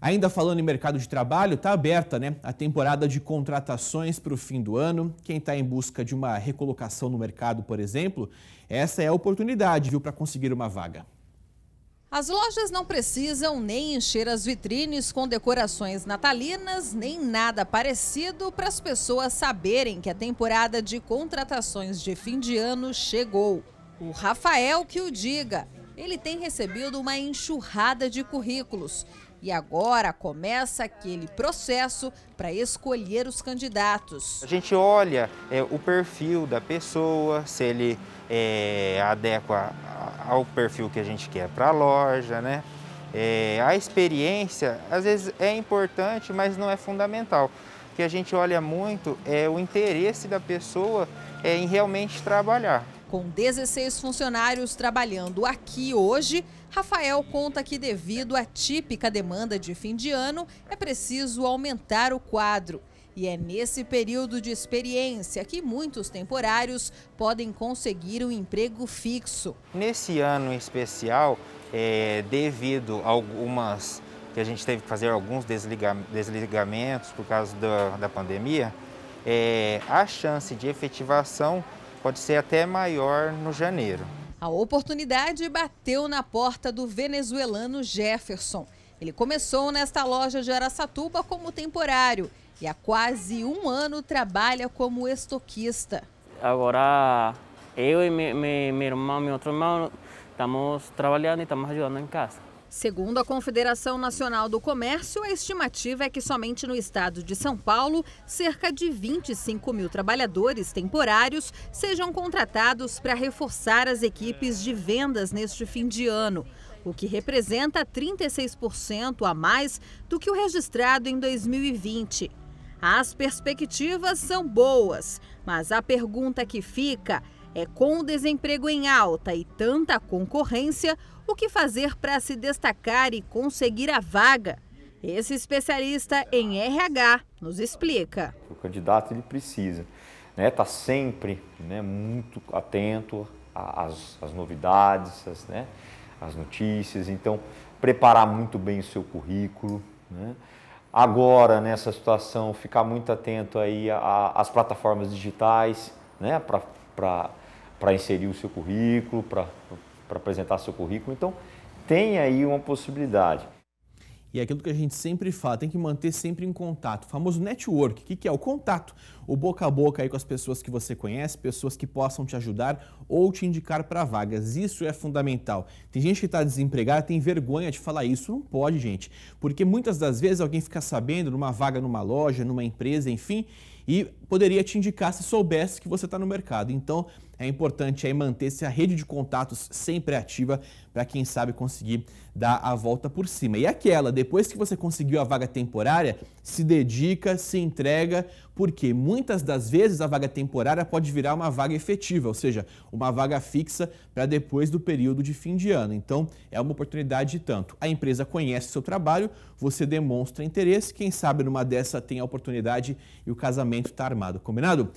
Ainda falando em mercado de trabalho, está aberta né, a temporada de contratações para o fim do ano. Quem está em busca de uma recolocação no mercado, por exemplo, essa é a oportunidade viu, para conseguir uma vaga. As lojas não precisam nem encher as vitrines com decorações natalinas, nem nada parecido para as pessoas saberem que a temporada de contratações de fim de ano chegou. O Rafael que o diga. Ele tem recebido uma enxurrada de currículos e agora começa aquele processo para escolher os candidatos. A gente olha é, o perfil da pessoa, se ele é, adequa ao perfil que a gente quer para a loja, né? É, a experiência, às vezes, é importante, mas não é fundamental. O que a gente olha muito é o interesse da pessoa é, em realmente trabalhar. Com 16 funcionários trabalhando aqui hoje, Rafael conta que, devido à típica demanda de fim de ano, é preciso aumentar o quadro. E é nesse período de experiência que muitos temporários podem conseguir um emprego fixo. Nesse ano em especial, é, devido a algumas que a gente teve que fazer alguns desligamentos por causa da, da pandemia, é, a chance de efetivação pode ser até maior no janeiro. A oportunidade bateu na porta do venezuelano Jefferson. Ele começou nesta loja de Araçatuba como temporário e há quase um ano trabalha como estoquista. Agora eu e meu, meu, meu irmão, meu outro irmão, estamos trabalhando e estamos ajudando em casa. Segundo a Confederação Nacional do Comércio, a estimativa é que somente no estado de São Paulo, cerca de 25 mil trabalhadores temporários sejam contratados para reforçar as equipes de vendas neste fim de ano, o que representa 36% a mais do que o registrado em 2020. As perspectivas são boas, mas a pergunta que fica é é com o desemprego em alta e tanta concorrência, o que fazer para se destacar e conseguir a vaga? Esse especialista em RH nos explica. O candidato ele precisa estar né, tá sempre né, muito atento às, às novidades, às, né, às notícias, então preparar muito bem o seu currículo. Né? Agora, nessa situação, ficar muito atento aí às plataformas digitais, né, para para inserir o seu currículo, para apresentar seu currículo. Então, tem aí uma possibilidade. E é aquilo que a gente sempre fala, tem que manter sempre em contato. O famoso network, o que, que é? O contato. O boca a boca aí com as pessoas que você conhece, pessoas que possam te ajudar ou te indicar para vagas. Isso é fundamental. Tem gente que está desempregada, tem vergonha de falar isso. Não pode, gente. Porque muitas das vezes alguém fica sabendo numa vaga numa loja, numa empresa, enfim, e poderia te indicar se soubesse que você está no mercado. Então, é importante aí manter-se a rede de contatos sempre ativa para quem sabe conseguir dar a volta por cima. E aquela, depois que você conseguiu a vaga temporária, se dedica, se entrega, porque muitas das vezes a vaga temporária pode virar uma vaga efetiva, ou seja, uma vaga fixa para depois do período de fim de ano. Então, é uma oportunidade de tanto. A empresa conhece o seu trabalho, você demonstra interesse, quem sabe numa dessa tem a oportunidade e o casamento está armado. Combinado?